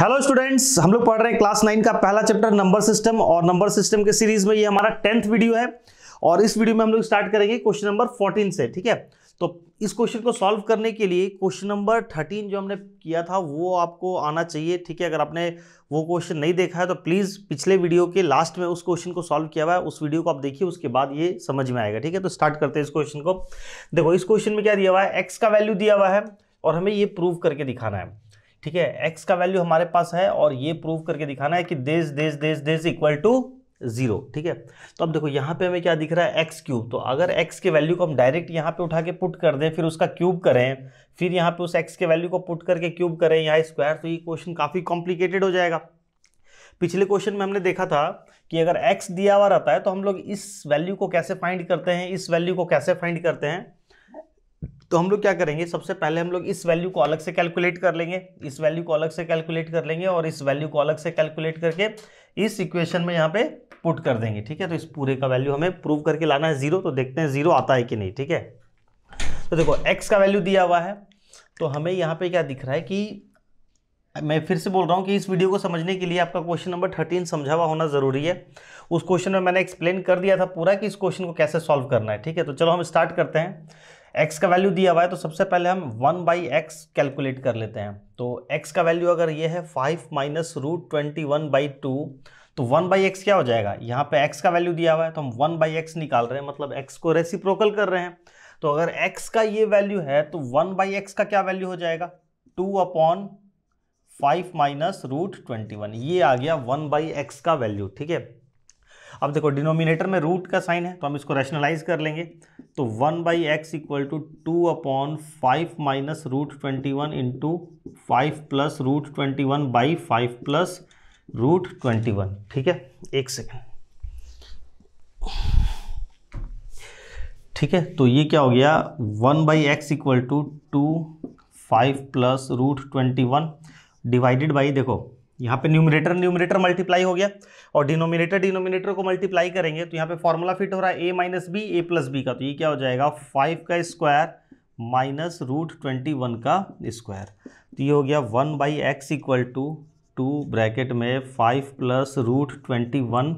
hello students हम लोग पढ़ रहे हैं क्लास नाइन का पहला चैप्टर नंबर सिस्टम और नंबर सिस्टम के सीरीज में ये हमारा टेंथ वीडियो है और इस वीडियो में हम लोग स्टार्ट करेंगे क्वेश्चन नंबर फोर्टीन से ठीक है तो इस क्वेश्चन को सॉल्व करने के लिए क्वेश्चन नंबर थर्टीन जो हमने किया था वो आपको आना चाहिए ठीक है अगर आपने वो क्वेश्चन नहीं देखा है तो प्लीज़ पिछले वीडियो के लास्ट में उस क्वेश्चन को सॉल्व किया हुआ है उस वीडियो को आप देखिए उसके बाद ये समझ में आएगा ठीक है तो स्टार्ट करते हैं इस क्वेश्चन को देखो इस क्वेश्चन में क्या दिया हुआ है एक्स का वैल्यू दिया हुआ है और हमें ये प्रूव करके दिखाना है ठीक है एक्स का वैल्यू हमारे पास है और ये प्रूव करके दिखाना है कि देश देश देश देश इक्वल टू जीरो ठीक है तो अब देखो यहाँ पे हमें क्या दिख रहा है एक्स क्यूब तो अगर एक्स के वैल्यू को हम डायरेक्ट यहाँ पे उठा के पुट कर दें फिर उसका क्यूब करें फिर यहाँ पे उस एक्स के वैल्यू को पुट करके क्यूब करें यहाँ स्क्वायर तो ये क्वेश्चन काफ़ी कॉम्प्लिकेटेड हो जाएगा पिछले क्वेश्चन में हमने देखा था कि अगर एक्स दिया हुआ रहता है तो हम लोग इस वैल्यू को कैसे फाइंड करते हैं इस वैल्यू को कैसे फाइंड करते हैं तो हम लोग क्या करेंगे सबसे पहले हम लोग इस वैल्यू को अलग से कैलकुलेट कर लेंगे इस वैल्यू को अलग से कैलकुलेट कर लेंगे और इस वैल्यू को अलग से कैलकुलेट करके इस इक्वेशन में यहाँ पे पुट कर देंगे ठीक है तो इस पूरे का वैल्यू हमें प्रूव करके लाना है जीरो तो देखते हैं जीरो आता है कि नहीं ठीक है तो देखो एक्स का वैल्यू दिया हुआ है तो हमें यहाँ पे क्या दिख रहा है कि मैं फिर से बोल रहा हूँ कि इस वीडियो को समझने के लिए आपका क्वेश्चन नंबर थर्टीन समझा हुआ होना ज़रूरी है उस क्वेश्चन में मैंने एक्सप्लेन कर दिया था पूरा कि इस क्वेश्चन को कैसे सॉल्व करना है ठीक है तो चलो हम स्टार्ट करते हैं एक्स का वैल्यू दिया हुआ है तो सबसे पहले हम वन बाई एक्स कैलकुलेट कर लेते हैं तो एक्स का वैल्यू अगर ये है five minus root twenty one by two तो वन बाई एक्स क्या हो जाएगा यहाँ पे एक्स का वैल्यू दिया हुआ है तो हम वन बाई एक्स निकाल रहे हैं मतलब एक्स को रेसिप्रोकल कर रहे हैं तो अगर एक्स का ये वैल्यू है तो वन बाई एक्स का क्या वैल्यू हो जाएगा two upon five minus root twenty one ये आ गया वन बाई एक्स का वैल्यू ठीक है अब देखो डिनोमिनेटर में रूट का साइन है तो हम इसको रैशनलाइज कर लेंगे तो one by x equal to two upon five minus root twenty one into five plus root twenty one by five plus root twenty one ठीक है एक सेकेंड ठीक है तो ये क्या हो गया one by x equal to two five plus root twenty one divided by देखो यहाँ पे न्यूमिनेटर न्यूमिनेटर मल्टीप्लाई हो गया और डिनोमिनेटर डिनोमिनेटर को मल्टीप्लाई करेंगे तो यहाँ पे फॉर्मूला फिट हो रहा है ए माइनस बी ए प्लस बी का तो ये क्या हो जाएगा फाइव का square minus root twenty one का स्क्वायर तो ये हो गया one by x equal to two bracket में five plus root twenty one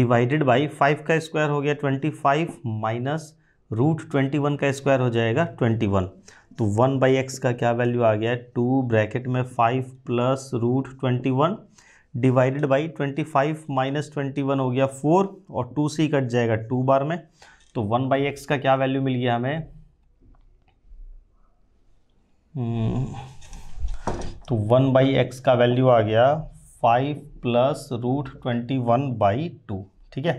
divided by five का स्क्वायर हो गया twenty five minus root twenty one का स्क्वायर हो जाएगा ट्वेंटी वन तो वन बाई एक्स का क्या वैल्यू आ गया है टू ब्रैकेट में five plus root twenty one divided by twenty five minus twenty one हो गया फोर और टू से ही कट जाएगा टू बार में तो वन बाई एक्स का क्या वैल्यू मिल गया हमें हम्म, तो वन बाई एक्स का वैल्यू आ गया five plus root twenty one by two ठीक है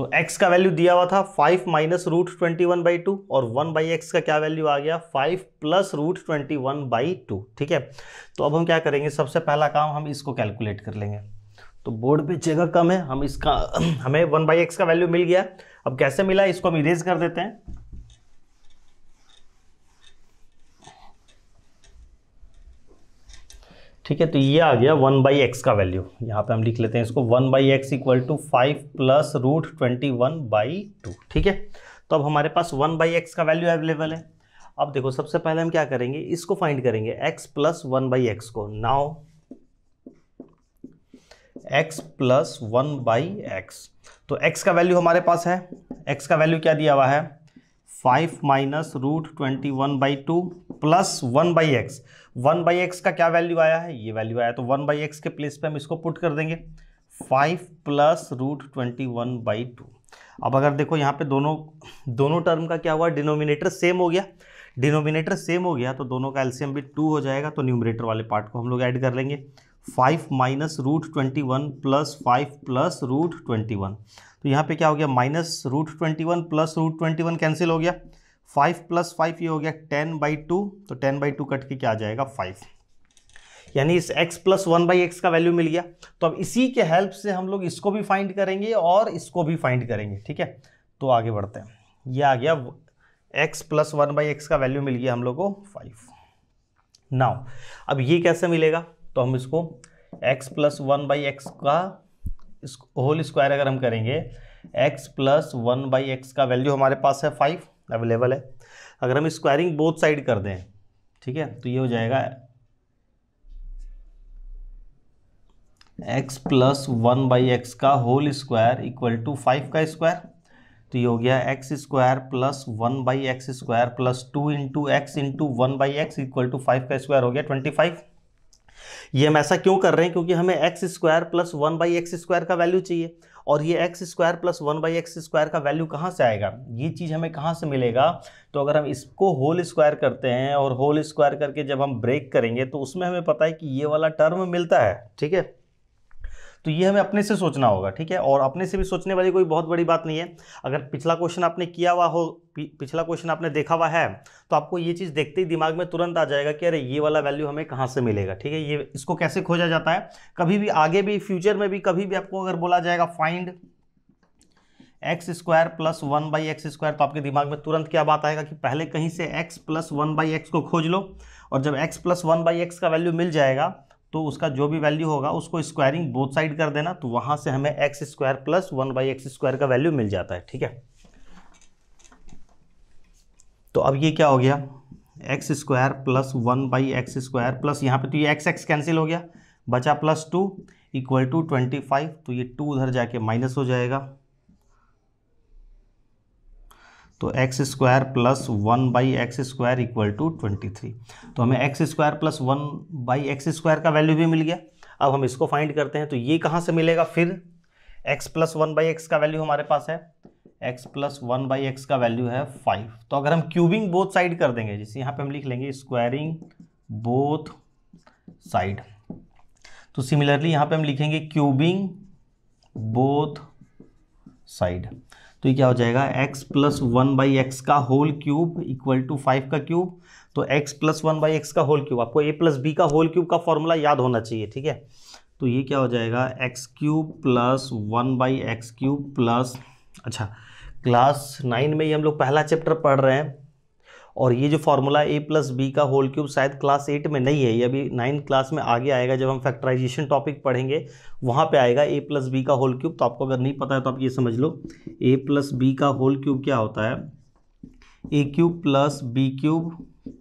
तो x का वैल्यू दिया हुआ था 5 minus root twenty one by two और 1 बाई एक्स का क्या वैल्यू आ गया 5 plus root twenty one by two ठीक है तो अब हम क्या करेंगे सबसे पहला काम हम इसको कैलकुलेट कर लेंगे तो बोर्ड पे जगह कम है हम इसका हमें वन बाई एक्स का वैल्यू मिल गया अब कैसे मिला इसको हम इरेज कर देते हैं ठीक है तो ये आ गया वन बाई एक्स का वैल्यू यहाँ पे हम लिख लेते हैं इसको one by x equal to five plus root twenty one by two ठीक है तो अब हमारे पास वन बाई एक्स का वैल्यू अवेलेबल है अब देखो सबसे पहले हम क्या करेंगे इसको फाइंड करेंगे x plus one by x को now x plus one by x तो एक्स का वैल्यू हमारे पास है एक्स का वैल्यू क्या दिया हुआ है five minus root twenty one by two plus one by x one by x का क्या वैल्यू आया है ये वैल्यू आया तो वन बाई एक्स के प्लेस पे हम इसको पुट कर देंगे five plus root twenty one by two अब अगर देखो यहाँ पे दोनों दोनों टर्म का क्या हुआ डिनोमिनेटर सेम हो गया डिनोमिनेटर सेम हो गया तो दोनों का एल्सियम भी टू हो जाएगा तो न्यूमिनेटर वाले पार्ट को हम लोग ऐड कर लेंगे five minus root twenty one plus five plus root twenty one तो यहाँ पे क्या हो गया minus root twenty one plus root twenty one cancel हो गया फाइव प्लस फाइव ये हो गया टेन बाई टू तो टेन बाई टू कट के क्या आ जाएगा फाइव यानी इस x plus one by x का वैल्यू मिल गया तो अब इसी के हेल्प से हम लोग इसको भी फाइंड करेंगे और इसको भी फाइंड करेंगे ठीक है तो आगे बढ़ते हैं ये आ गया x plus one by x का वैल्यू मिल गया हम लोग को फाइव नाउ अब ये कैसे मिलेगा तो हम इसको x plus one by x का होल स्क्वायर अगर हम करेंगे x plus one by x का वैल्यू हमारे पास है फाइव अवेलेबल है अगर हम स्क्वायरिंग बोथ साइड कर दें ठीक है तो ये हो जाएगा x plus one by x का whole square equal to five का स्क्वायर तो ये हो गया x square plus one by x square plus two into x into one by x equal to five का स्क्वायर हो गया ट्वेंटी फाइव ये हम ऐसा क्यों कर रहे हैं क्योंकि हमें x square plus one by x square का वैल्यू चाहिए और ये x square plus one by x square का वैल्यू कहाँ से आएगा ये चीज़ हमें कहाँ से मिलेगा तो अगर हम इसको होल स्क्वायर करते हैं और होल स्क्वायर करके जब हम ब्रेक करेंगे तो उसमें हमें पता है कि ये वाला टर्म मिलता है ठीक है तो ये हमें अपने से सोचना होगा ठीक है और अपने से भी सोचने वाली कोई बहुत बड़ी बात नहीं है अगर पिछला क्वेश्चन आपने किया हुआ हो पिछला क्वेश्चन आपने देखा हुआ है तो आपको ये चीज़ देखते ही दिमाग में तुरंत आ जाएगा कि अरे ये वाला वैल्यू हमें कहाँ से मिलेगा ठीक है ये इसको कैसे खोजा जाता है कभी भी आगे भी फ्यूचर में भी कभी भी आपको अगर बोला जाएगा find x square plus one by x square तो आपके दिमाग में तुरंत क्या बात आएगा कि पहले कहीं से x plus one by x को खोज लो और जब x plus one by x का वैल्यू मिल जाएगा तो उसका जो भी वैल्यू होगा उसको स्क्वायरिंग बोथ साइड कर देना तो वहां से हमें x square plus one by x square का वैल्यू मिल जाता है ठीक है तो अब ये क्या हो गया x square plus one by x square plus यहाँ पे तो ये एक्स एक्स कैंसिल हो गया बचा plus two equal to twenty five तो ये टू उधर जाके माइनस हो जाएगा तो x square plus one by x square equal to twenty three तो हमें x square plus one by x square का वैल्यू भी मिल गया अब हम इसको फाइंड करते हैं तो ये कहाँ से मिलेगा फिर x plus one by x का वैल्यू हमारे पास है x plus one by x का वैल्यू है फाइव तो अगर हम क्यूबिंग बोथ साइड कर देंगे जैसे यहाँ पर हम लिख लेंगे स्क्वायरिंग बोथ साइड तो सिमिलरली यहाँ पर हम लिखेंगे क्यूबिंग बोथ साइड तो ये क्या हो जाएगा x plus one by x का whole cube equal to five का क्यूब तो x plus one by x का होल क्यूब आपको a प्लस बी का होल क्यूब का फॉर्मूला याद होना चाहिए ठीक है तो ये क्या हो जाएगा x cube plus one by x cube plus अच्छा क्लास नाइन में ही हम लोग पहला चैप्टर पढ़ रहे हैं और ये जो फार्मूला ए प्लस बी का होल क्यूब शायद क्लास एट में नहीं है ये अभी नाइन्थ क्लास में आगे आएगा जब हम फैक्टराइजेशन टॉपिक पढ़ेंगे वहाँ पे आएगा ए प्लस बी का होल क्यूब तो आपको अगर नहीं पता है तो आप ये समझ लो ए प्लस बी का होल क्यूब क्या होता है a cube plus b cube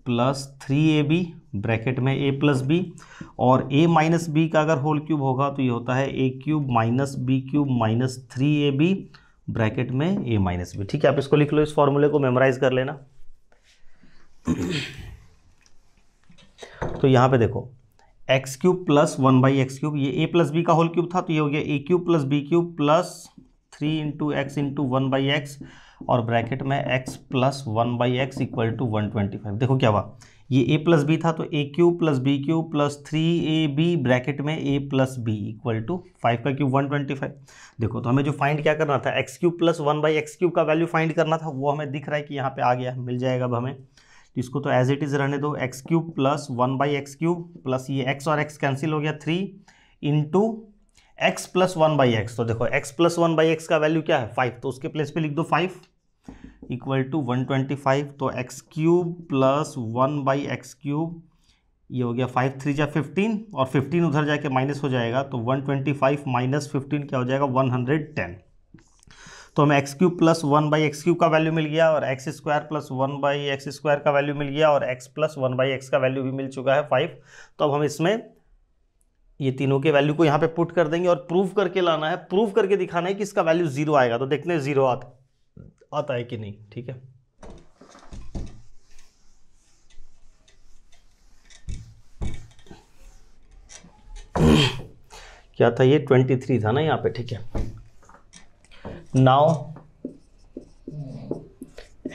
plus three a b bracket में ए प्लस बी और ए माइनस बी का अगर होल क्यूब होगा तो ये होता है a cube minus b cube minus three a b bracket में ए माइनस बी ठीक है आप इसको लिख लो इस फॉर्मूले को मेमोराइज कर लेना तो यहां पे देखो x cube plus one by x cube ये ए प्लस बी का होल क्यूब था तो ये हो गया a cube plus b cube plus three into x into one by x और ब्रैकेट में x plus one by x equal to one twenty five देखो क्या हुआ ये ए प्लस बी था तो a cube plus b cube plus three a b bracket में a plus b equal to five का क्यूब वन ट्वेंटी फाइव देखो तो हमें जो फाइंड क्या करना था x cube plus one by x cube का वैल्यू फाइंड करना था वो हमें दिख रहा है कि यहाँ पे आ गया मिल जाएगा अब हमें तो इसको तो एज इट इज़ रहने दो x cube plus one by x cube plus ये एक्स और एक्स कैंसिल हो गया three into x plus one by x तो देखो x plus one by x का वैल्यू क्या है फाइव तो उसके प्लेस पे लिख दो five equal to one twenty five तो x cube plus one by x cube ये हो गया फाइव थ्री या फिफ्टीन और फिफ्टीन उधर जाके माइनस हो जाएगा तो one twenty five minus fifteen क्या हो जाएगा वन हंड्रेड टेन तो हमें x cube plus one by x cube का वैल्यू मिल गया और x square plus one by x square का वैल्यू मिल गया और x plus one by x का वैल्यू भी मिल चुका है फाइव तो अब हम इसमें ये तीनों के वैल्यू को यहाँ पे पुट कर देंगे और प्रूफ करके लाना है प्रूफ करके दिखाना है कि इसका वैल्यू जीरो आएगा तो देखते हैं जीरो आता आता है कि नहीं ठीक है क्या था ये ट्वेंटी थ्री था ना यहाँ पे ठीक है now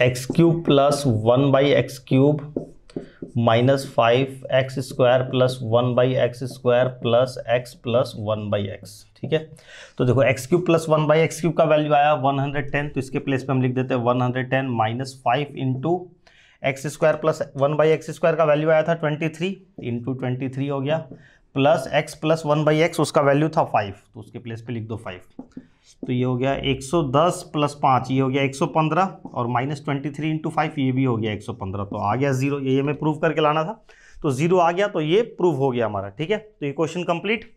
x cube plus one by x cube minus five x square plus one by x square plus x plus one by x ठीक है तो देखो x cube plus one by x cube का वैल्यू आया one hundred ten तो इसके place पे हम लिख देते हैं one hundred ten minus five into x square plus one by x square का वैल्यू आया था twenty three into twenty three हो गया plus x plus one by x उसका वैल्यू था फाइव तो उसके प्लेस पे लिख दो फाइव तो ये हो गया एक सौ दस प्लस पाँच ये हो गया एक सौ पंद्रह और minus twenty three into five ये भी हो गया एक सौ पंद्रह तो आ गया जीरो ये हमें प्रूव करके लाना था तो जीरो आ गया तो ये प्रूव हो गया हमारा ठीक है तो ये क्वेश्चन कंप्लीट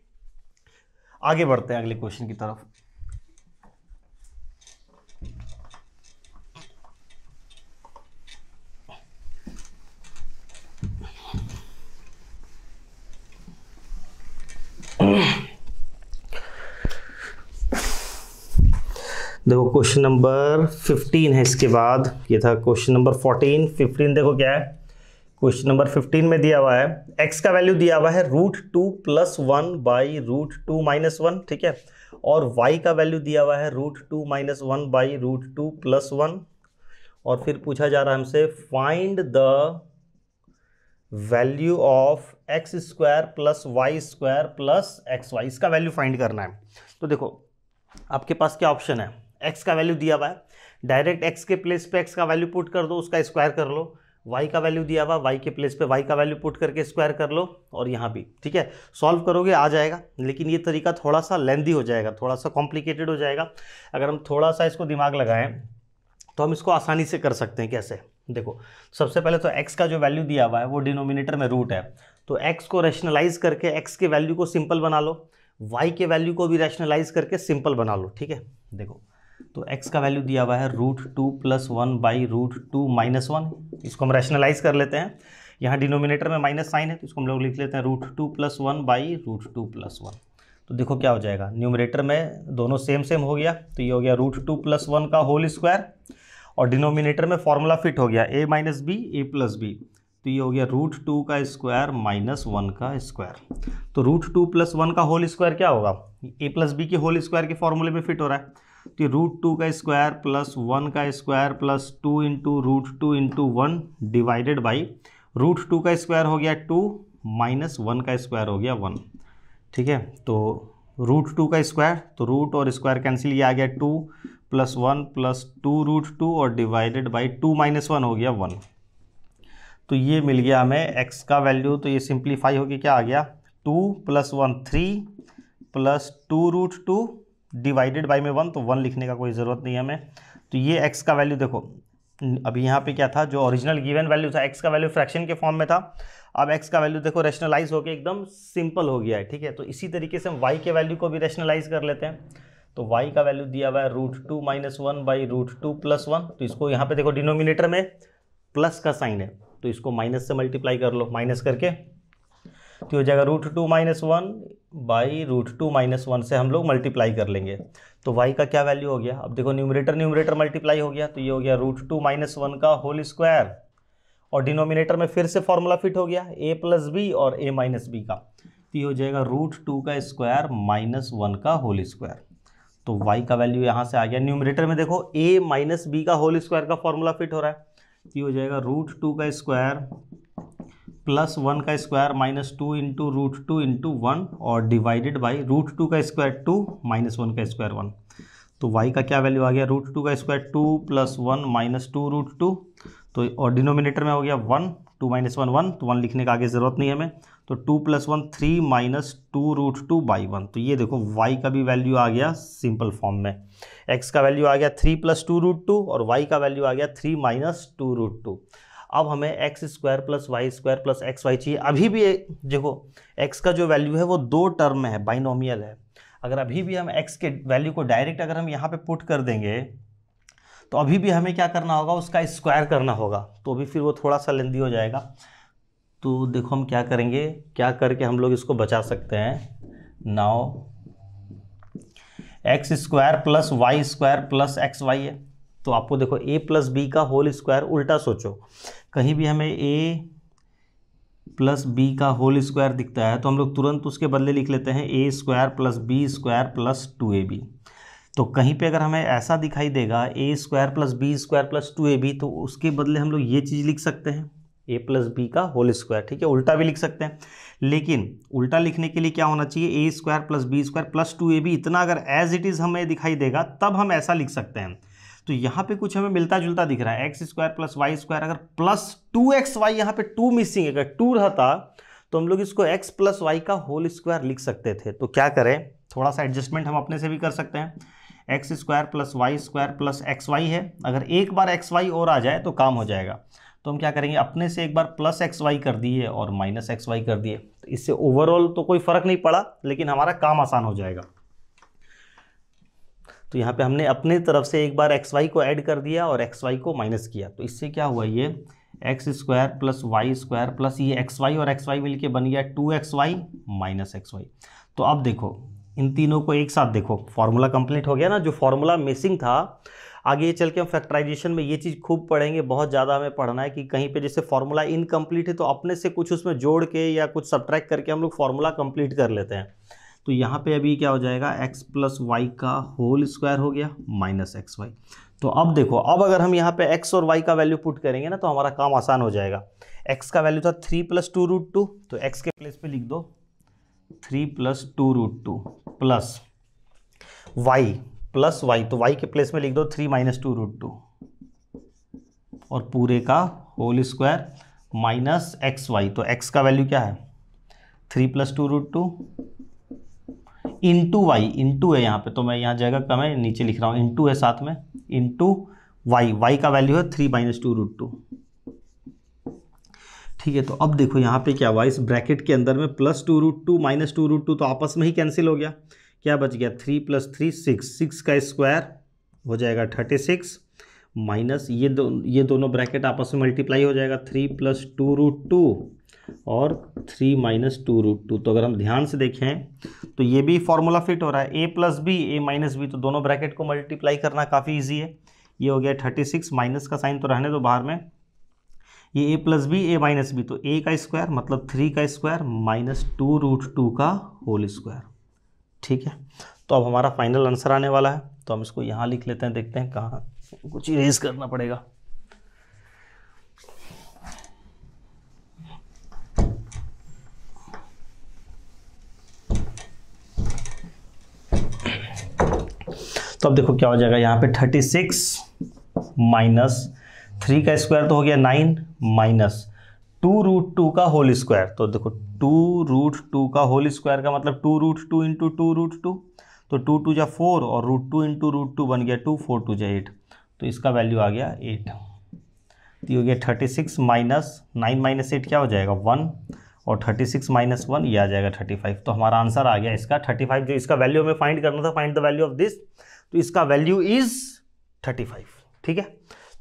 आगे बढ़ते हैं अगले क्वेश्चन की तरफ देखो क्वेश्चन नंबर 15 है इसके बाद ये था क्वेश्चन नंबर 14 15 देखो क्या है क्वेश्चन नंबर 15 में दिया हुआ है x का वैल्यू दिया हुआ है root two plus one by root two minus one ठीक है और y का वैल्यू दिया हुआ है root two minus one by root two plus one और फिर पूछा जा रहा है हमसे find the value of x square plus y square plus x y इसका वैल्यू फाइंड करना है तो देखो आपके पास क्या ऑप्शन है एक्स का वैल्यू दिया हुआ है डायरेक्ट एक्स के प्लेस पे एक्स का वैल्यू पुट कर दो उसका स्क्वायर कर लो वाई का वैल्यू दिया हुआ वाई के प्लेस पे वाई का वैल्यू पुट करके स्क्वायर कर लो और यहाँ भी ठीक है सॉल्व करोगे आ जाएगा लेकिन ये तरीका थोड़ा सा लेंदी हो जाएगा थोड़ा सा कॉम्प्लिकेटेड हो जाएगा अगर हम थोड़ा सा इसको दिमाग लगाएं तो हम इसको आसानी से कर सकते हैं कैसे देखो सबसे पहले तो एक्स का जो वैल्यू दिया हुआ है वो डिनोमिनेटर में रूट है तो एक्स को रैशनलाइज करके एक्स के वैल्यू को सिंपल बना लो वाई के वैल्यू को भी रैशनलाइज करके सिंपल बना लो ठीक है देखो तो x का वैल्यू दिया हुआ है root two plus one by root two minus one इसको हम रैशनलाइज कर लेते हैं यहाँ डिनोमिनेटर में माइनस साइन है तो इसको हम लोग लिख लेते हैं root two plus one by root two plus one तो देखो क्या हो जाएगा न्यूमिनेटर में दोनों सेम सेम हो गया तो ये हो गया रूट टू प्लस वन का होल स्क्वायर और डिनोमिनेटर में फॉर्मूला फिट हो गया a minus B A plus B तो ये हो गया रूट टू का स्क्वायर माइनस वन का स्क्वायर तो रूट टू प्लस वन का होल स्क्वायर क्या होगा ए प्लस बी के होल स्क्वायर के फॉर्मूले में फिट हो रहा है कि रूट टू का स्क्वायर प्लस वन का square plus two into root two into one divided by root two का स्क्वायर हो गया टू माइनस वन का स्क्वायर हो गया वन ठीक है तो रूट टू का स्क्वायर तो रूट और स्क्वायर कैंसिल ये आ गया two plus one plus two root two और divided by two minus one हो गया वन तो ये मिल गया हमें एक्स का वैल्यू तो ये सिंप्लीफाई होके क्या आ गया two plus one three plus two root two divided by में वन तो वन लिखने का कोई ज़रूरत नहीं है हमें तो ये एक्स का वैल्यू देखो अभी यहाँ पे क्या था जो ओरिजिनल गिवन वैल्यू था एक्स का वैल्यू फ्रैक्शन के फॉर्म में था अब एक्स का वैल्यू देखो रेशनलाइज होकर एकदम सिंपल हो गया है ठीक है तो इसी तरीके से हम वाई के वैल्यू को भी रेशनलाइज कर लेते हैं तो वाई का वैल्यू दिया हुआ है root two minus one by root two plus one तो इसको यहाँ पे देखो डिनोमिनेटर में प्लस का साइन है तो इसको माइनस से मल्टीप्लाई कर लो माइनस करके तो हो जाएगा root two minus one by root two minus one से हम लोग मल्टीप्लाई कर लेंगे तो वाई का क्या वैल्यू हो गया अब देखो न्यूमरेटर न्यूमरेटर मल्टीप्लाई हो गया तो ये हो गया रूट टू माइनस वन का होल स्क्वायर और डिनोमिनेटर में फिर से फॉर्मूला फिट हो गया ए प्लस बी और ए माइनस बी का तो ये हो जाएगा रूट टू का स्क्वायर माइनस वन का होल स्क्वायर तो y का वैल्यू यहाँ से आ गया न्यूमरेटर में देखो a माइनस बी का होल स्क्वायर का फॉर्मूला फिट हो रहा है तो ये हो जाएगा रूट टू का स्क्वायर प्लस वन का square minus two into root two into one और डिवाइडेड बाई रूट टू का स्क्वायर टू माइनस वन का स्क्वायर वन तो y का क्या वैल्यू आ गया रूट टू का square two plus one minus two root two तो और डिनोमिनेटर में हो गया one two minus one one तो वन लिखने का आगे ज़रूरत नहीं है हमें तो two plus one three minus two root two by one तो ये देखो y का भी वैल्यू आ गया सिंपल फॉर्म में x का वैल्यू आ गया three plus two root two और y का वैल्यू आ गया three minus two root two अब हमें x square plus y square plus x y चाहिए अभी भी देखो एक्स का जो वैल्यू है वो दो टर्म में है बाइनोमियल है अगर अभी भी हम एक्स के वैल्यू को डायरेक्ट अगर हम यहाँ पे पुट कर देंगे तो अभी भी हमें क्या करना होगा उसका स्क्वायर करना होगा तो अभी फिर वो थोड़ा सा लेंदी हो जाएगा तो देखो हम क्या करेंगे क्या करके हम लोग इसको बचा सकते हैं now x square plus y square plus x y है तो आपको देखो ए प्लस बी का होल स्क्वायर उल्टा सोचो कहीं भी हमें ए प्लस बी का होल स्क्वायर दिखता है तो हम लोग तुरंत उसके बदले लिख लेते हैं a square plus B square plus two A b तो कहीं पे अगर हमें ऐसा दिखाई देगा a square plus B square plus two A b तो उसके बदले हम लोग ये चीज़ लिख सकते हैं ए प्लस बी का होल स्क्वायर ठीक है उल्टा भी लिख सकते हैं लेकिन उल्टा लिखने के लिए क्या होना चाहिए a square plus B square plus two A b इतना अगर एज इट इज़ हमें दिखाई देगा तब हम ऐसा लिख सकते हैं तो यहाँ पे कुछ हमें मिलता जुलता दिख रहा है x square plus y square अगर प्लस टू एक्स वाई यहाँ पे टू मिसिंग है अगर टू रहता तो हम लोग इसको एक्स प्लस वाई का होल स्क्वायर लिख सकते थे तो क्या करें थोड़ा सा एडजस्टमेंट हम अपने से भी कर सकते हैं x square plus y square plus x y है अगर एक बार एक्स वाई और आ जाए तो काम हो जाएगा तो हम क्या करेंगे अपने से एक बार प्लस एक्स वाई कर दिए और माइनस एक्स वाई कर दिए तो इससे ओवरऑल तो कोई फ़र्क नहीं पड़ा लेकिन हमारा काम आसान हो जाएगा तो यहाँ पे हमने अपने तरफ से एक बार एक्स वाई को ऐड कर दिया और एक्स वाई को माइनस किया तो इससे क्या हुआ ये x square plus y square plus ये एक्स वाई और एक्स वाई मिल के बन गया two x y minus x y तो अब देखो इन तीनों को एक साथ देखो फार्मूला कंप्लीट हो गया ना जो फॉर्मूला मिसिंग था आगे ये चल के हम फैक्टराइजेशन में ये चीज़ खूब पढ़ेंगे बहुत ज़्यादा हमें पढ़ना है कि कहीं पे जैसे फॉर्मूला इनकम्प्लीट है तो अपने से कुछ उसमें जोड़ के या कुछ सब्ट्रैक्ट करके हम लोग फार्मूला कंप्लीट कर लेते हैं तो यहाँ पे अभी क्या हो जाएगा x प्लस वाई का होल स्क्वायर हो गया माइनस एक्स वाई तो अब देखो अब अगर हम यहाँ पे x और y का वैल्यू पुट करेंगे ना तो हमारा काम आसान हो जाएगा x का वैल्यू था three plus two root two तो x के प्लेस पे लिख दो three plus two root two plus y plus Y तो y के प्लेस में लिख दो three minus two root two और पूरे का whole square minus x y तो एक्स का वैल्यू क्या है three plus two root two into y into है यहाँ पे तो मैं यहाँ जगह कम है नीचे लिख रहा हूँ इंटू है साथ में इंटू वाई वाई का वैल्यू है three minus two root two ठीक है तो अब देखो यहाँ पे क्या हुआ इस ब्रैकेट के अंदर में plus two root two minus two root two तो आपस में ही कैंसिल हो गया क्या बच गया three plus three six six का स्क्वायर हो जाएगा थर्टी सिक्स माइनस ये दो ये दोनों ब्रैकेट आपस में मल्टीप्लाई हो जाएगा three plus two root two और three minus two root two तो अगर हम ध्यान से देखें तो ये भी फॉर्मूला फिट हो रहा है A plus B A minus B तो दोनों ब्रैकेट को मल्टीप्लाई करना काफ़ी इजी है ये हो गया थर्टी सिक्स माइनस का साइन तो रहने दो बाहर में ये ए plus B A minus B तो ए का स्क्वायर मतलब थ्री का square minus two root two का होल स्क्वायर ठीक है तो अब हमारा फाइनल आंसर आने वाला है तो हम इसको यहाँ लिख लेते हैं देखते हैं कहाँ कुछ इरेज करना पड़ेगा तो अब देखो क्या हो जाएगा यहाँ पे थर्टी सिक्स माइनस थ्री का स्क्वायर तो हो गया nine minus two root two का होल स्क्वायर तो देखो टू रूट टू का होल स्क्वायर का मतलब two root two into two root two तो टू टू जा फोर और root two into root two बन गया टू फोर टू जा एट तो इसका वैल्यू आ गया एट तो ये हो गया thirty six minus nine minus eight क्या हो जाएगा वन और थर्टी सिक्स माइनस वन ये आ जाएगा थर्टी फाइव तो हमारा आंसर आ गया इसका थर्टी फाइव जो इसका वैल्यू हमें फाइंड करना था find the value of this तो इसका वैल्यू इज 35 ठीक है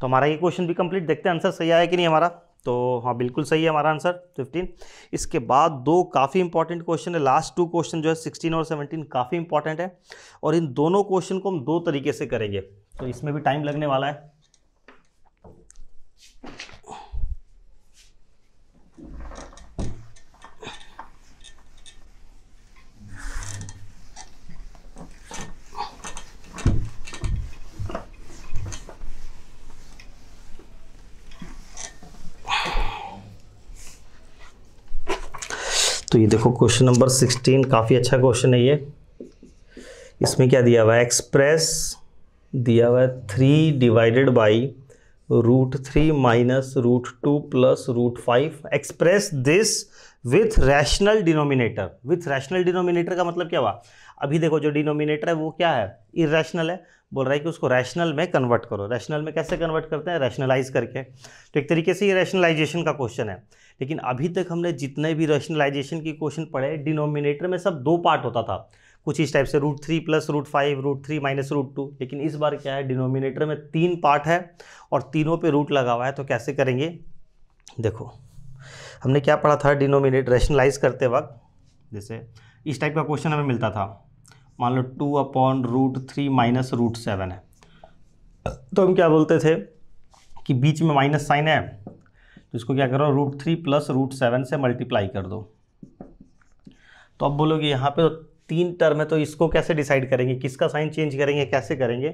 तो हमारा ये क्वेश्चन भी कंप्लीट देखते हैं आंसर सही आया कि नहीं हमारा तो हाँ बिल्कुल सही है हमारा आंसर 15 इसके बाद दो काफ़ी इंपॉर्टेंट क्वेश्चन है लास्ट टू क्वेश्चन जो है 16 और 17 काफ़ी इंपॉर्टेंट है और इन दोनों क्वेश्चन को हम दो तरीके से करेंगे तो इसमें भी टाइम लगने वाला है तो ये देखो क्वेश्चन नंबर सिक्सटीन काफ़ी अच्छा क्वेश्चन है ये इसमें क्या दिया हुआ है एक्सप्रेस दिया हुआ है three divided by root three minus root two plus root five express this with rational denominator with rational denominator का मतलब क्या हुआ अभी देखो जो डिनोमिनेटर है वो क्या है इरेशनल है बोल रहा है कि उसको रैशनल में कन्वर्ट करो रैशनल में कैसे कन्वर्ट करते हैं रैशनलाइज करके तो एक तरीके से ये रैशनलाइजेशन का क्वेश्चन है लेकिन अभी तक हमने जितने भी रैशनलाइजेशन के क्वेश्चन पढ़े डिनोमिनेटर में सब दो पार्ट होता था कुछ इस टाइप से root three plus root five root three minus root two लेकिन इस बार क्या है डिनोमिनेटर में तीन पार्ट है और तीनों पे रूट लगा हुआ है तो कैसे करेंगे देखो हमने क्या पढ़ा था डिनोमिनेटर रेशनलाइज करते वक्त जैसे इस टाइप का क्वेश्चन हमें मिलता था मान लो two upon root three minus root seven है तो हम क्या बोलते थे कि बीच में माइनस साइन है इसको क्या करो root three plus root seven से मल्टीप्लाई कर दो तो अब बोलोगे यहाँ पे तो तीन टर्म है तो इसको कैसे डिसाइड करेंगे किसका साइन चेंज करेंगे कैसे करेंगे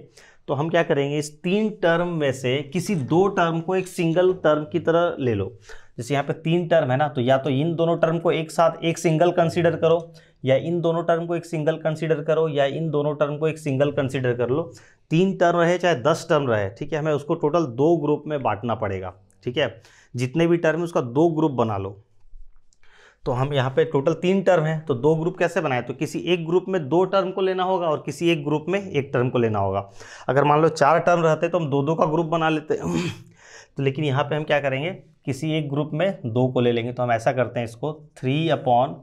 तो हम क्या करेंगे इस तीन टर्म में से किसी दो टर्म को एक सिंगल टर्म की तरह ले लो जैसे यहाँ पे तीन टर्म है ना तो या तो इन दोनों टर्म को एक साथ एक सिंगल कंसिडर करो या इन दोनों टर्म को एक सिंगल कंसिडर करो या इन दोनों टर्म को एक सिंगल कंसिडर कर लो तीन टर्म रहे चाहे दस टर्म रहे ठीक है हमें उसको टोटल दो ग्रुप में बांटना पड़ेगा ठीक है जितने भी टर्म है उसका दो ग्रुप बना लो तो हम यहाँ पे टोटल तीन टर्म है तो दो ग्रुप कैसे बनाए तो किसी एक ग्रुप में दो टर्म को लेना होगा और किसी एक ग्रुप में एक टर्म को लेना होगा अगर मान लो चार टर्म रहते तो हम दो दो का ग्रुप बना लेते तो लेकिन यहाँ पे हम क्या करेंगे किसी एक ग्रुप में दो को ले लेंगे तो हम ऐसा करते हैं इसको three upon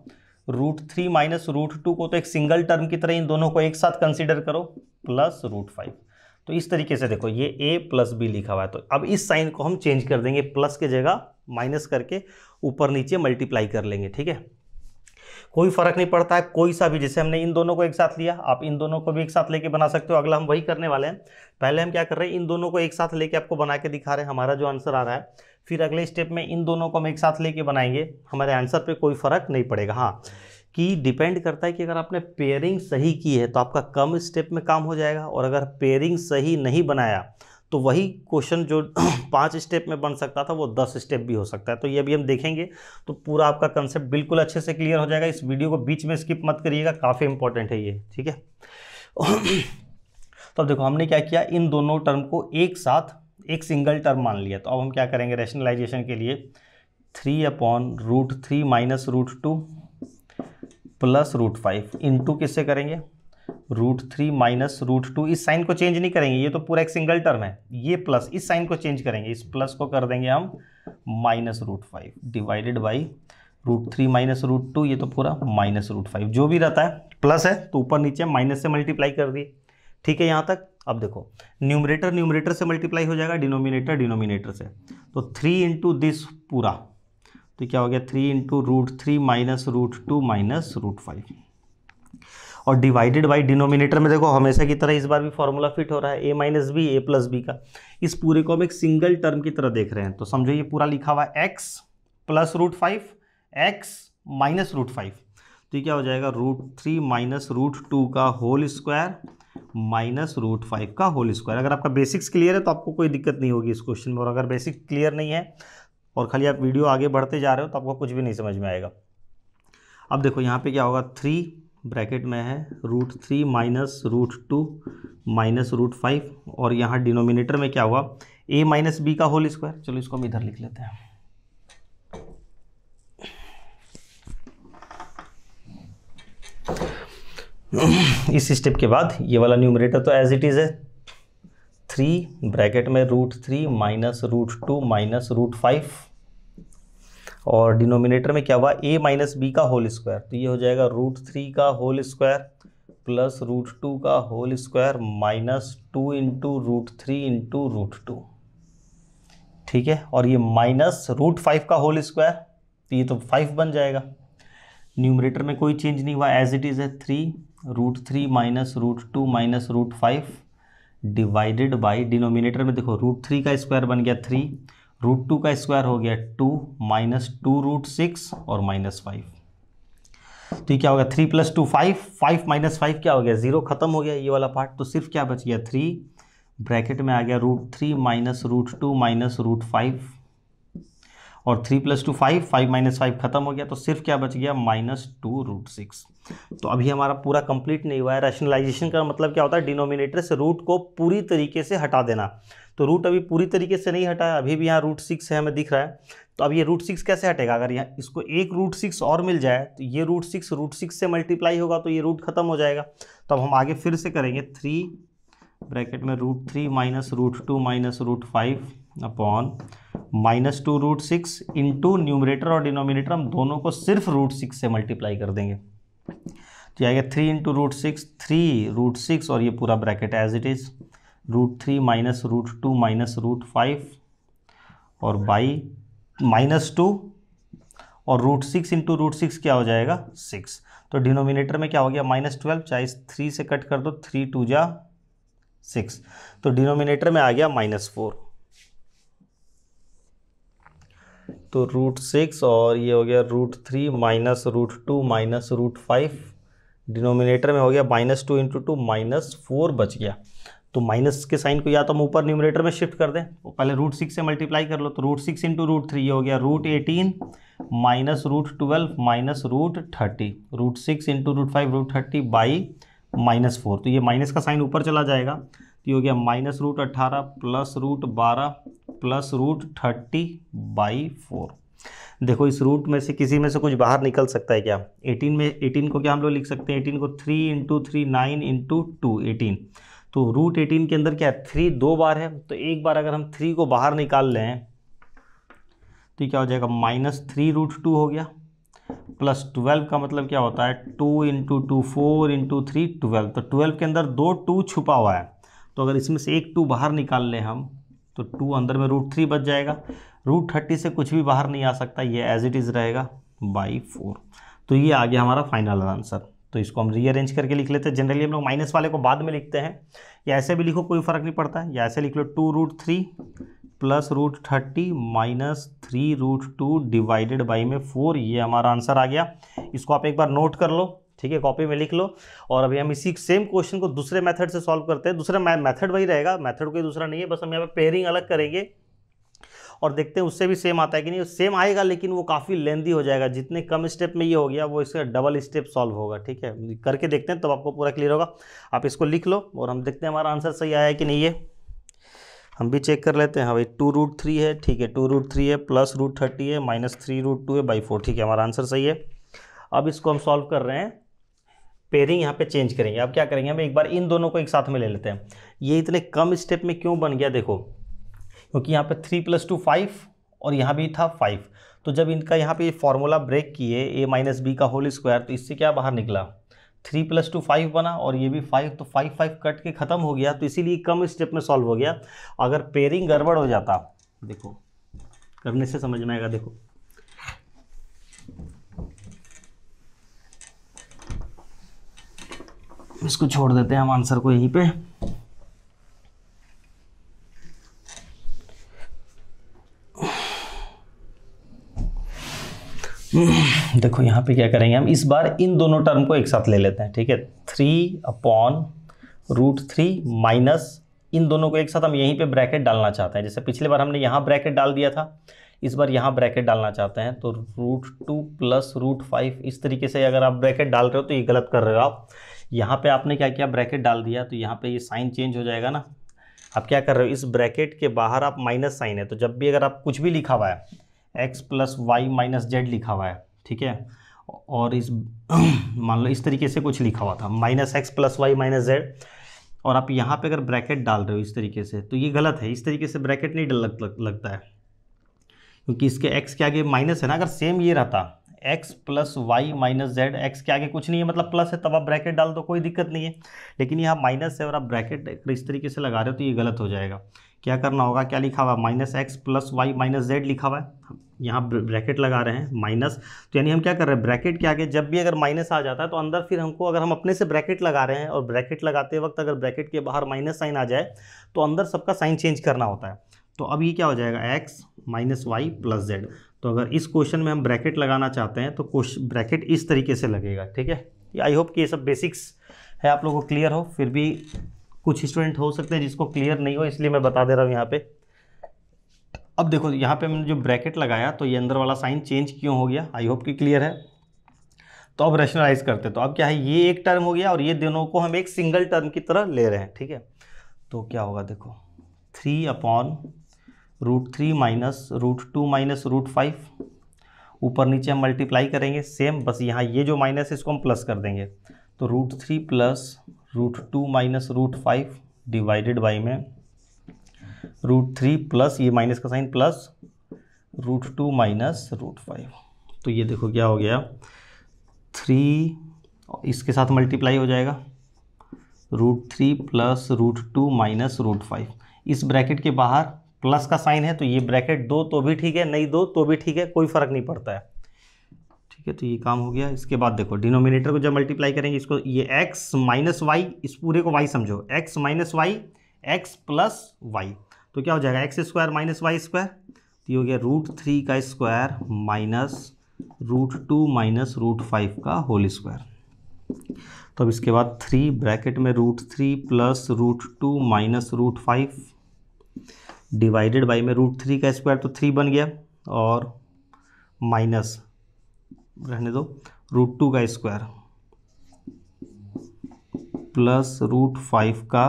root three minus root two को तो एक सिंगल टर्म की तरह इन दोनों को एक साथ कंसिडर करो प्लस रूट फाइव तो इस तरीके से देखो ये ए प्लस बी लिखा हुआ है तो अब इस साइन को हम चेंज कर देंगे प्लस के जगह माइनस करके ऊपर नीचे मल्टीप्लाई कर लेंगे ठीक है कोई फर्क नहीं पड़ता है कोई सा भी जैसे हमने इन दोनों को एक साथ लिया आप इन दोनों को भी एक साथ लेके बना सकते हो अगला हम वही करने वाले हैं पहले हम क्या कर रहे हैं इन दोनों को एक साथ लेके आपको बना के दिखा रहे हैं हमारा जो आंसर आ रहा है फिर अगले स्टेप में इन दोनों को हम एक साथ लेके बनाएंगे हमारे आंसर पर कोई फर्क नहीं पड़ेगा हाँ कि डिपेंड करता है कि अगर आपने पेयरिंग सही की है तो आपका कम स्टेप में काम हो जाएगा और अगर पेयरिंग सही नहीं बनाया तो वही क्वेश्चन जो पांच स्टेप में बन सकता था वो दस स्टेप भी हो सकता है तो ये भी हम देखेंगे तो पूरा आपका कंसेप्ट बिल्कुल अच्छे से क्लियर हो जाएगा इस वीडियो को बीच में स्किप मत करिएगा काफ़ी इंपॉर्टेंट है ये ठीक है तो अब देखो हमने क्या किया इन दोनों टर्म को एक साथ एक सिंगल टर्म मान लिया तो अब हम क्या करेंगे रैशनलाइजेशन के लिए three upon root three minus root two plus root five into किससे करेंगे root three minus root two इस साइन को चेंज नहीं करेंगे ये तो पूरा एक सिंगल टर्म है ये प्लस इस साइन को चेंज करेंगे इस प्लस को कर देंगे हम minus root five divided by root three minus root two ये तो पूरा माइनस रूट फाइव जो भी रहता है प्लस है तो ऊपर नीचे माइनस से मल्टीप्लाई कर दिए ठीक है यहाँ तक अब देखो न्यूमरेटर न्यूमरेटर से मल्टीप्लाई हो जाएगा डिनोमिनेटर डिनोमिनेटर से तो थ्री इंटू दिस पूरा तो क्या हो गया three into root three minus root two minus root five और डिवाइडेड बाई डिनोमिनेटर में देखो हमेशा की तरह इस बार भी फॉर्मूला फिट हो रहा है ए माइनस बी ए प्लस बी का इस पूरे को हम एक सिंगल टर्म की तरह देख रहे हैं तो समझो ये पूरा लिखा हुआ है x plus root five X minus root five तो ये क्या हो जाएगा root three minus root two का whole square minus root five का होल स्क्वायर अगर आपका बेसिक्स क्लियर है तो आपको कोई दिक्कत नहीं होगी इस क्वेश्चन में और अगर बेसिक्स क्लियर नहीं है और खाली आप वीडियो आगे बढ़ते जा रहे हो तो आपको कुछ भी नहीं समझ में आएगा अब देखो यहाँ पे क्या होगा थ्री ब्रैकेट में है root three minus root two minus root five और यहाँ डिनोमिनेटर में क्या हुआ ए माइनस बी का होल स्क्वायर चलो इसको हम इधर लिख लेते हैं इस स्टेप के बाद ये वाला न्यूमरेटर तो एज इट इज़ है थ्री ब्रैकेट में root three minus root two minus root five और डिनोमिनेटर में क्या हुआ ए माइनस बी का होल स्क्वायर तो ये हो जाएगा रूट थ्री का whole square plus root two का whole square minus two into root three into root two ठीक है और ये माइनस रूट फाइव का होल स्क्वायर तो ये तो फाइव बन जाएगा न्यूमरेटर में कोई चेंज नहीं हुआ एज इट इज़ है three root three minus root two minus root five divided by denominator में देखो रूट थ्री का स्क्वायर बन गया थ्री रूट टू का स्क्वायर हो गया two minus two root six और माइनस फाइव तो ये क्या होगा three plus two five five minus five क्या हो गया जीरो खत्म हो गया ये वाला पार्ट तो सिर्फ क्या बच गया थ्री ब्रैकेट में आ गया root three minus root two minus root five और three plus two five five minus five खत्म हो गया तो सिर्फ क्या बच गया माइनस टू रूट सिक्स तो अभी हमारा पूरा कंप्लीट नहीं हुआ है रैशनलाइजेशन का मतलब क्या होता है डिनोमिनेटर से रूट को पूरी तरीके से हटा देना तो रूट अभी पूरी तरीके से नहीं हटा है अभी भी यहाँ रूट सिक्स है हमें दिख रहा है तो अब ये रूट सिक्स कैसे हटेगा अगर यहाँ इसको एक रूट सिक्स और मिल जाए तो ये रूट सिक्स रूट सिक्स से मल्टीप्लाई होगा तो ये रूट खत्म हो जाएगा तो अब हम आगे फिर से करेंगे थ्री ब्रैकेट में root three minus root two minus root five upon minus two root six into numerator और डिनोमिनेटर हम दोनों को सिर्फ रूट सिक्स से मल्टीप्लाई कर देंगे तो आएगा three into root six three root six और ये पूरा bracket as it is root three minus root two minus root five और बाई माइनस टू और root six into root six क्या हो जाएगा सिक्स तो डिनोमिनेटर में क्या हो गया माइनस ट्वेल्व चाहे थ्री से कट कर दो थ्री टू जा सिक्स तो डिनोमिनेटर में आ गया माइनस फोर तो रूट सिक्स और ये हो गया root three minus root two minus root five denominator में हो गया minus two into two minus four बच गया तो माइनस के साइन को या तो हम ऊपर न्यूमिनेटर में शिफ्ट कर दें तो पहले रूट सिक्स से मल्टीप्लाई कर लो तो root six into root three ये हो गया root eighteen minus root twelve minus root thirty root six into root five root thirty by minus four तो ये माइनस का साइन ऊपर चला जाएगा तो ये हो गया माइनस रूट अट्ठारह प्लस रूट बारह plus root thirty by four देखो इस रूट में से किसी में से कुछ बाहर निकल सकता है क्या 18 में 18 को क्या हम लोग लिख सकते हैं 18 को 3 into three nine into two eighteen तो रूट एटीन के अंदर क्या है थ्री दो बार है तो एक बार अगर हम थ्री को बाहर निकाल लें तो क्या हो जाएगा माइनस थ्री रूट टू हो गया प्लस ट्वेल्व का मतलब क्या होता है two into two four into three twelve तो ट्वेल्व के अंदर दो टू छुपा हुआ है तो अगर इसमें से एक टू बाहर निकाल लें हम तो टू अंदर में रूट थ्री बच जाएगा रूट थर्टी से कुछ भी बाहर नहीं आ सकता ये एज इट इज़ रहेगा बाई फोर तो ये आ गया हमारा फाइनल आंसर तो इसको हम रीअरेंज करके लिख लेते हैं जनरली हम लोग माइनस वाले को बाद में लिखते हैं या ऐसे भी लिखो कोई फ़र्क नहीं पड़ता या ऐसे लिख लो two root three plus root thirty minus three root two divided by में फोर ये हमारा आंसर आ गया इसको आप एक बार नोट कर लो ठीक है कॉपी में लिख लो और अभी हम इसी सेम क्वेश्चन को दूसरे मेथड से सॉल्व करते हैं दूसरा मेथड वही रहेगा मेथड कोई दूसरा नहीं है बस हम यहाँ पे पेयरिंग अलग करेंगे और देखते हैं उससे भी सेम आता है कि नहीं सेम आएगा लेकिन वो काफ़ी लेंदी हो जाएगा जितने कम स्टेप में ये हो गया वो इसका डबल स्टेप सॉल्व होगा ठीक है करके देखते हैं तब तो आपको पूरा क्लियर होगा आप इसको लिख लो और हम देखते हैं हमारा आंसर सही आया है कि नहीं है हम भी चेक कर लेते हैं हाँ भाई टू रूट थ्री है ठीक है टू रूट थ्री है प्लस रूट थर्टी है माइनस थ्री रूट टू है बाई फोर ठीक है हमारा आंसर सही है अब इसको हम सॉल्व कर रहे हैं पेयरिंग यहाँ पे चेंज करेंगे अब क्या करेंगे हम एक बार इन दोनों को एक साथ में ले लेते हैं ये इतने कम स्टेप में क्यों बन गया देखो क्योंकि यहाँ पे थ्री प्लस टू फाइव और यहाँ भी था फाइव तो जब इनका यहाँ पे फॉर्मूला ब्रेक किए ए माइनस बी का होल स्क्वायर तो इससे क्या बाहर निकला थ्री प्लस टू फाइव बना और ये भी फाइव तो फाइव फाइव कट के ख़त्म हो गया तो इसीलिए कम स्टेप में सॉल्व हो गया अगर पेयरिंग गड़बड़ हो जाता देखो करने से समझ में आएगा देखो इसको छोड़ देते हैं हम आंसर को यहीं पे देखो यहाँ पे क्या करेंगे हम इस बार इन दोनों टर्म को एक साथ ले लेते हैं ठीक है three upon root three minus इन दोनों को एक साथ हम यहीं पे ब्रैकेट डालना चाहते हैं जैसे पिछले बार हमने यहाँ ब्रैकेट डाल दिया था इस बार यहाँ ब्रैकेट डालना चाहते हैं तो root two plus root five इस तरीके से अगर आप ब्रैकेट डाल रहे हो तो ये गलत कर रहे हो आप यहाँ पे आपने क्या किया ब्रैकेट डाल दिया तो यहाँ पे ये यह साइन चेंज हो जाएगा ना आप क्या कर रहे हो इस ब्रैकेट के बाहर आप माइनस साइन है तो जब भी अगर आप कुछ भी लिखा हुआ है x plus Y minus Z लिखा हुआ है ठीक है और इस मान लो इस तरीके से कुछ लिखा हुआ था minus X plus Y minus Z और आप यहाँ पे अगर ब्रैकेट डाल रहे हो इस तरीके से तो ये गलत है इस तरीके से ब्रैकेट नहीं लग, लग, लगता है क्योंकि इसके एक्स के आगे माइनस है ना अगर सेम ये रहता X plus Y minus Z X के आगे कुछ नहीं है मतलब प्लस है तब आप ब्रैकेट डाल दो कोई दिक्कत नहीं है लेकिन यहाँ माइनस है और आप ब्रैकेट इस तरीके से लगा रहे हो तो ये गलत हो जाएगा क्या करना होगा क्या लिखा हुआ है minus X plus Y minus Z लिखा हुआ है यहाँ ब्रैकेट लगा रहे हैं माइनस तो यानी हम क्या कर रहे हैं ब्रैकेट के आगे जब भी अगर माइनस आ जाता है तो अंदर फिर हमको अगर हम अपने से ब्रैकेट लगा रहे हैं और ब्रैकेट लगाते वक्त अगर ब्रैकेट के बाहर माइनस साइन आ जाए तो अंदर सबका साइन चेंज करना होता है तो अब ये क्या हो जाएगा X minus Y plus Z तो अगर इस क्वेश्चन में हम ब्रैकेट लगाना चाहते हैं तो क्वेश्चन ब्रैकेट इस तरीके से लगेगा ठीक है आई होप कि ये सब बेसिक्स है आप लोगों को क्लियर हो फिर भी कुछ स्टूडेंट हो सकते हैं जिसको क्लियर नहीं हो इसलिए मैं बता दे रहा हूँ यहाँ पे अब देखो यहाँ पे मैंने जो ब्रैकेट लगाया तो ये अंदर वाला साइन चेंज क्यों हो गया आई होप कि क्लियर है तो अब रेशनलाइज करते हैं तो अब क्या है ये एक टर्म हो गया और ये दोनों को हम एक सिंगल टर्म की तरह ले रहे हैं ठीक है तो क्या होगा देखो three upon root three minus root two minus root five ऊपर नीचे हम मल्टीप्लाई करेंगे सेम बस यहाँ ये जो माइनस है इसको हम प्लस कर देंगे तो root three plus root two minus root five divided by में रूट थ्री प्लस ये माइनस का sign plus root two minus root five तो ये देखो क्या हो गया थ्री इसके साथ मल्टीप्लाई हो जाएगा root three plus root two minus root five इस ब्रैकेट के बाहर प्लस का साइन है तो ये ब्रैकेट दो तो भी ठीक है नहीं दो तो भी ठीक है कोई फ़र्क नहीं पड़ता है ठीक है तो ये काम हो गया इसके बाद देखो डिनोमिनेटर को जब मल्टीप्लाई करेंगे इसको ये एक्स माइनस वाई इस पूरे को वाई समझो X minus Y X plus Y तो क्या हो जाएगा X square minus Y square तो ये हो गया रूट थ्री का square minus root two minus root five का होल स्क्वायर तो अब इसके बाद थ्री ब्रैकेट में root three plus root two minus root five divided by में रूट थ्री का स्क्वायर तो थ्री बन गया और माइनस रहने दो रूट टू का स्क्वायर प्लस रूट फाइव का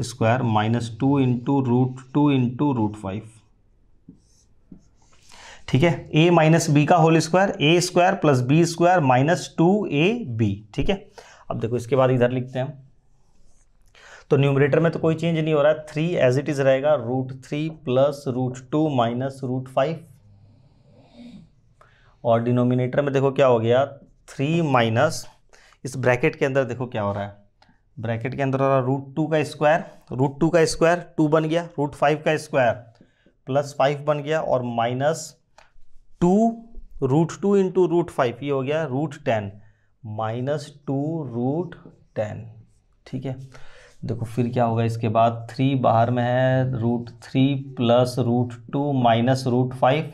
square minus two into root two into root five ठीक है ए माइनस बी का whole square A square plus B square minus two A B ठीक है अब देखो इसके बाद इधर लिखते हैं तो न्यूमरेटर में तो कोई चेंज नहीं हो रहा है थ्री एज इट इज़ रहेगा root three plus root two minus root five और डिनोमिनेटर में देखो क्या हो गया थ्री माइनस इस ब्रैकेट के अंदर देखो क्या हो रहा है ब्रैकेट के अंदर हो रहा है रूट टू का स्क्वायर रूट टू का स्क्वायर टू बन गया रूट फाइव का स्क्वायर प्लस फाइव बन गया और minus two root two into root five ये हो गया root ten minus two root ten ठीक है देखो फिर क्या होगा इसके बाद थ्री बाहर में है root three plus root two minus root five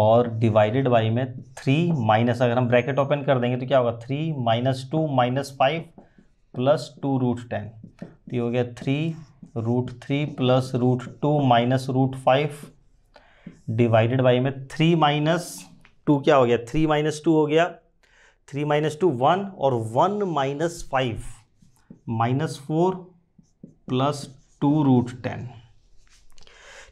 और डिवाइडेड बाई में थ्री माइनस अगर हम ब्रैकेट ओपन कर देंगे तो क्या होगा three minus two minus five plus two root ten तो ये हो गया three root three plus root two minus root five divided by में थ्री माइनस टू क्या हो गया थ्री माइनस टू हो गया थ्री माइनस टू वन और one minus five minus four plus two root ten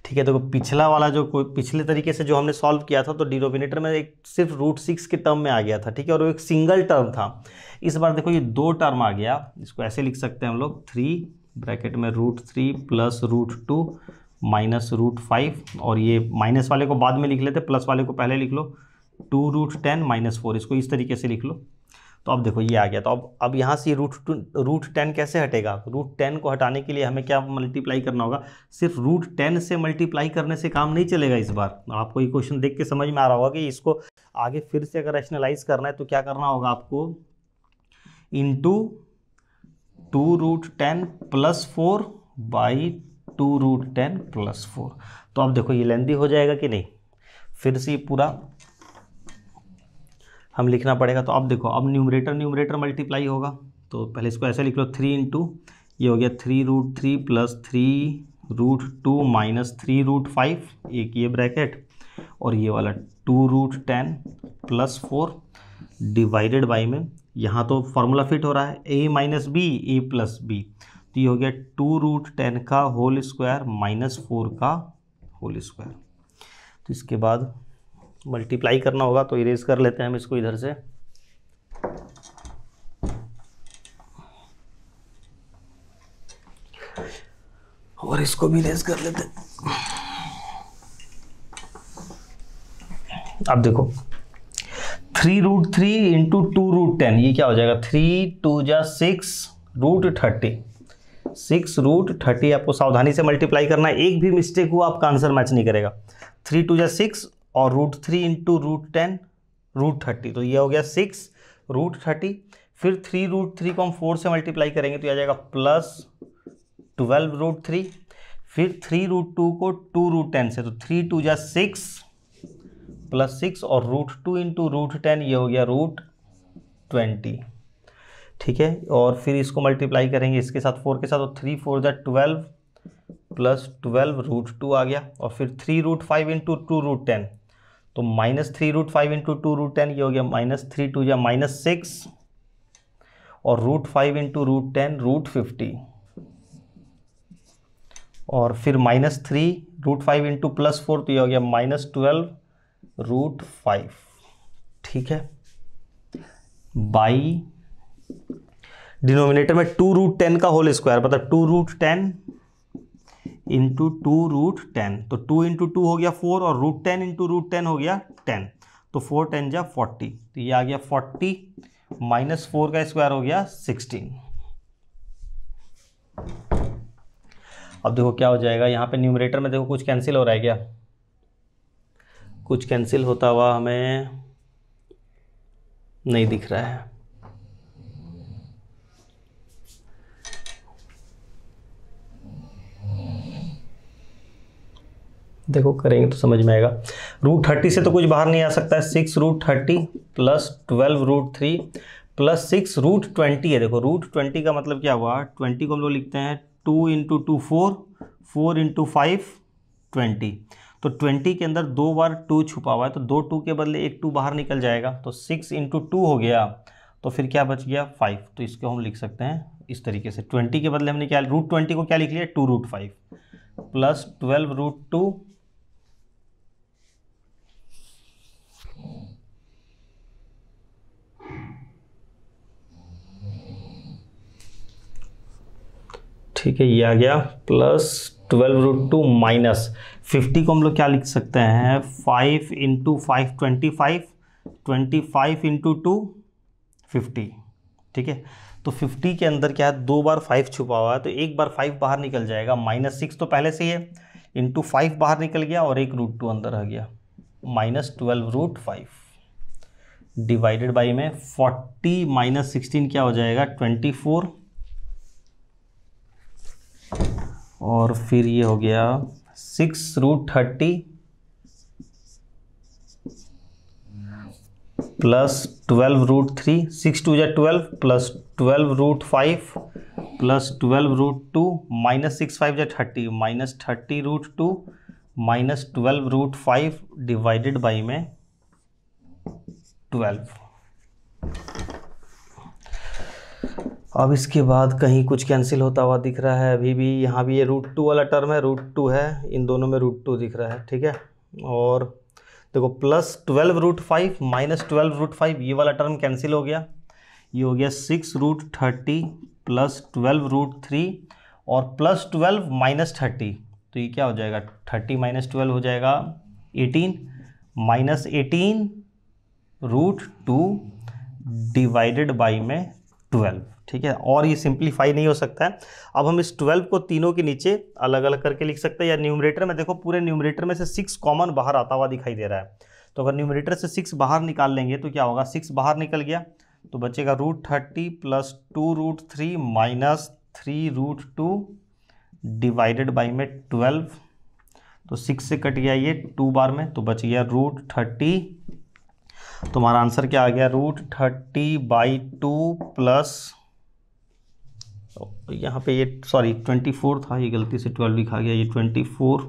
ठीक है देखो तो पिछला वाला जो कोई पिछले तरीके से जो हमने सॉल्व किया था तो डिनोमिनेटर में एक सिर्फ रूट सिक्स के टर्म में आ गया था ठीक है और वो एक सिंगल टर्म था इस बार देखो ये दो टर्म आ गया इसको ऐसे लिख सकते हैं हम लोग थ्री ब्रैकेट में root three plus root two minus root five और ये माइनस वाले को बाद में लिख लेते प्लस वाले को पहले लिख लो two root ten minus four इसको इस तरीके से लिख लो तो अब देखो ये आ गया तो अब अब यहाँ से रूट टू रूट टेन कैसे हटेगा रूट टेन को हटाने के लिए हमें क्या मल्टीप्लाई करना होगा सिर्फ रूट टेन से मल्टीप्लाई करने से काम नहीं चलेगा इस बार आपको ये क्वेश्चन देख के समझ में आ रहा होगा कि इसको आगे फिर से अगर रैशनलाइज करना है तो क्या करना होगा आपको into two root ten plus four by two root ten plus four तो अब देखो ये लेंदी हो जाएगा कि नहीं फिर से पूरा हम लिखना पड़ेगा तो अब देखो अब न्यूमरेटर न्यूमरेटर मल्टीप्लाई होगा तो पहले इसको ऐसे लिख लो थ्री इंटू ये हो गया three root three plus three root two minus three root five एक ये ब्रैकेट और ये वाला two root ten plus four divided by में यहाँ तो फार्मूला फिट हो रहा है ए माइनस बी ए प्लस बी तो ये हो गया टू रूट टेन का होल स्क्वायर माइनस फोर का होल स्क्वायर तो इसके बाद मल्टीप्लाई करना होगा तो इरेज कर लेते हैं हम इसको इधर से और इसको भी इरेज कर लेते हैं अब देखो three root three into two root ten ये क्या हो जाएगा थ्री टू जा six root thirty six root thirty आपको सावधानी से मल्टीप्लाई करना है एक भी मिस्टेक हुआ आपका आंसर मैच नहीं करेगा थ्री टू जा सिक्स और root three into root ten root thirty तो ये हो गया सिक्स रूट थर्टी फिर थ्री रूट थ्री को हम फोर से मल्टीप्लाई करेंगे तो आ जाएगा प्लस ट्वेल्व रूट थ्री फिर थ्री रूट टू को टू रूट टेन से तो थ्री टू जा सिक्स प्लस सिक्स और root two into root ten ये हो गया रूट ट्वेंटी ठीक है और फिर इसको मल्टीप्लाई करेंगे इसके साथ फोर के साथ तो थ्री फोर जा twelve plus twelve root two आ गया और फिर three root five into two root ten तो minus three root five into two root ten ये हो गया माइनस थ्री टू या माइनस सिक्स और root five into root ten root fifty और फिर minus three root five into plus four तो ये हो गया माइनस ट्वेल्व रूट फाइव ठीक है बाई डिनोमिनेटर में टू रूट टेन का होल स्क्वायर मतलब two root ten into two root ten तो टू इंटू टू हो गया फोर और root ten into root ten हो गया टेन तो फोर टेन जा फोर्टी तो ये आ गया फोर्टी माइनस फोर का स्क्वायर हो गया सिक्सटीन अब देखो क्या हो जाएगा यहाँ पे न्यूमरेटर में देखो कुछ कैंसिल हो रहा है क्या कुछ कैंसिल होता हुआ हमें नहीं दिख रहा है देखो करेंगे तो समझ में आएगा रूट थर्टी से तो कुछ बाहर नहीं आ सकता है six root thirty plus twelve root three plus six root twenty है देखो रूट ट्वेंटी का मतलब क्या हुआ ट्वेंटी को हम लोग लिखते हैं two into two four four into five twenty तो ट्वेंटी के अंदर दो बार टू छुपा हुआ है तो दो टू के बदले एक टू बाहर निकल जाएगा तो सिक्स इंटू टू हो गया तो फिर क्या बच गया फाइव तो इसको हम लिख सकते हैं इस तरीके से ट्वेंटी के बदले हमने क्या रूट ट्वेंटी को क्या लिख लिया two root five plus twelve root two ठीक है ये आ गया plus twelve root two minus fifty को हम लोग क्या लिख सकते हैं five into five twenty five twenty five into two fifty ठीक है तो फिफ्टी के अंदर क्या है दो बार फाइव छुपा हुआ है तो एक बार फाइव बाहर निकल जाएगा माइनस सिक्स तो पहले से ही है इंटू फाइव बाहर निकल गया और एक रूट टू अंदर आ गया minus twelve root five divided by में फोर्टी माइनस सिक्सटीन क्या हो जाएगा ट्वेंटी फोर और फिर ये हो गया six root thirty plus twelve root three six two या twelve plus twelve root five plus twelve root two minus six five या thirty minus thirty root two minus twelve root five divided by में twelve अब इसके बाद कहीं कुछ cancel होता हुआ दिख रहा है अभी भी यहाँ भी ये रूट टू वाला टर्म है रूट टू है इन दोनों में रूट टू दिख रहा है ठीक है और देखो plus twelve root five minus twelve root five ये वाला टर्म कैंसिल हो गया ये हो गया six root thirty plus twelve root three और प्लस ट्वेल्व माइनस थर्टी तो ये क्या हो जाएगा थर्टी माइनस ट्वेल्व हो जाएगा eighteen minus eighteen root two divided by में ट्वेल्व ठीक है और ये सिंप्लीफाई नहीं हो सकता है अब हम इस ट्वेल्व को तीनों के नीचे अलग अलग करके लिख सकते हैं या न्यूमरेटर में देखो पूरे न्यूमरेटर में से सिक्स कॉमन बाहर आता हुआ दिखाई दे रहा है तो अगर न्यूमरेटर से सिक्स बाहर निकाल लेंगे तो क्या होगा सिक्स बाहर निकल गया तो बचेगा root thirty plus two root three minus three root two divided by में ट्वेल्व तो सिक्स से कट गया ये टू बार में तो बच गया रूट थर्टी तो हमारा आंसर क्या आ गया root thirty by two plus यहाँ पे ये सॉरी ट्वेंटी फोर था ये गलती से ट्वेल्व लिखा गया ये ट्वेंटी फोर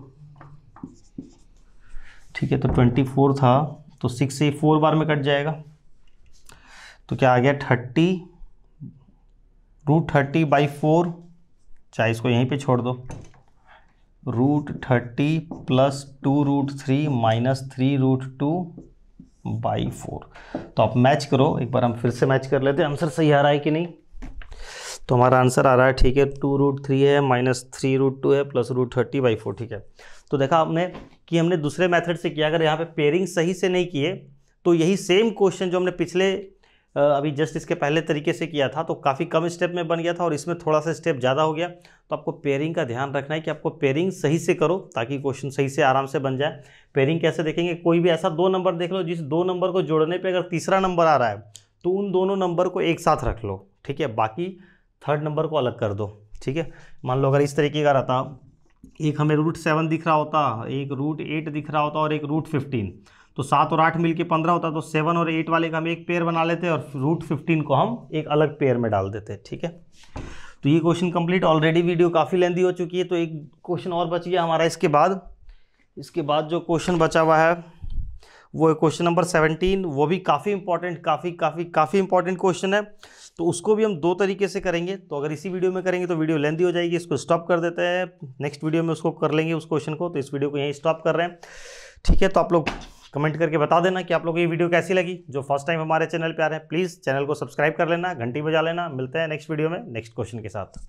ठीक है तो ट्वेंटी फोर था तो सिक्स से फोर बार में कट जाएगा तो क्या आ गया thirty root thirty by four चाहे इसको यहीं पे छोड़ दो root thirty plus two root three minus three root two by four तो आप मैच करो एक बार हम फिर से मैच कर लेते हैं आंसर सही आ रहा है कि नहीं तो हमारा आंसर आ रहा है ठीक है टू रूट थ्री है माइनस थ्री रूट टू है plus root thirty by four ठीक है तो देखा आपने कि हमने दूसरे मेथड से किया अगर यहाँ पे पेयरिंग सही से नहीं किए तो यही सेम क्वेश्चन जो हमने पिछले अभी जस्ट इसके पहले तरीके से किया था तो काफ़ी कम स्टेप में बन गया था और इसमें थोड़ा सा स्टेप ज़्यादा हो गया तो आपको पेयरिंग का ध्यान रखना है कि आपको पेयरिंग सही से करो ताकि क्वेश्चन सही से आराम से बन जाए पेयरिंग कैसे देखेंगे कोई भी ऐसा दो नंबर देख लो जिस दो नंबर को जोड़ने पर अगर तीसरा नंबर आ रहा है तो उन दोनों नंबर को एक साथ रख लो ठीक है बाकी थर्ड नंबर को अलग कर दो ठीक है मान लो अगर इस तरीके का रहता एक हमें रूट सेवन दिख रहा होता एक रूट एट दिख रहा होता और एक रूट फिफ्टीन तो सात और आठ मिलके पंद्रह होता तो सेवन और एट वाले का हम एक पेयर बना लेते और रूट फिफ्टीन को हम एक अलग पेयर में डाल देते ठीक है तो ये क्वेश्चन कंप्लीट ऑलरेडी वीडियो काफ़ी लेंदी हो चुकी है तो एक क्वेश्चन और बच गया हमारा इसके बाद इसके बाद जो क्वेश्चन बचा हुआ है वो है क्वेश्चन नंबर सेवनटीन वो भी काफ़ी इंपॉर्टेंट काफ़ी काफ़ी काफ़ी इंपॉर्टेंट क्वेश्चन है तो उसको भी हम दो तरीके से करेंगे तो अगर इसी वीडियो में करेंगे तो वीडियो लेंदी हो जाएगी इसको स्टॉप कर देते हैं नेक्स्ट वीडियो में उसको कर लेंगे उस क्वेश्चन को तो इस वीडियो को यहीं स्टॉप कर रहे हैं ठीक है तो आप लोग कमेंट करके बता देना कि आप लोगों को ये वीडियो कैसी लगी जो फर्स्ट टाइम हमारे चैनल पे आ रहे हैं प्लीज़ चैनल को सब्सक्राइब कर लेना घंटी बजा लेना मिलते हैं नेक्स्ट वीडियो में नेक्स्ट क्वेश्चन के साथ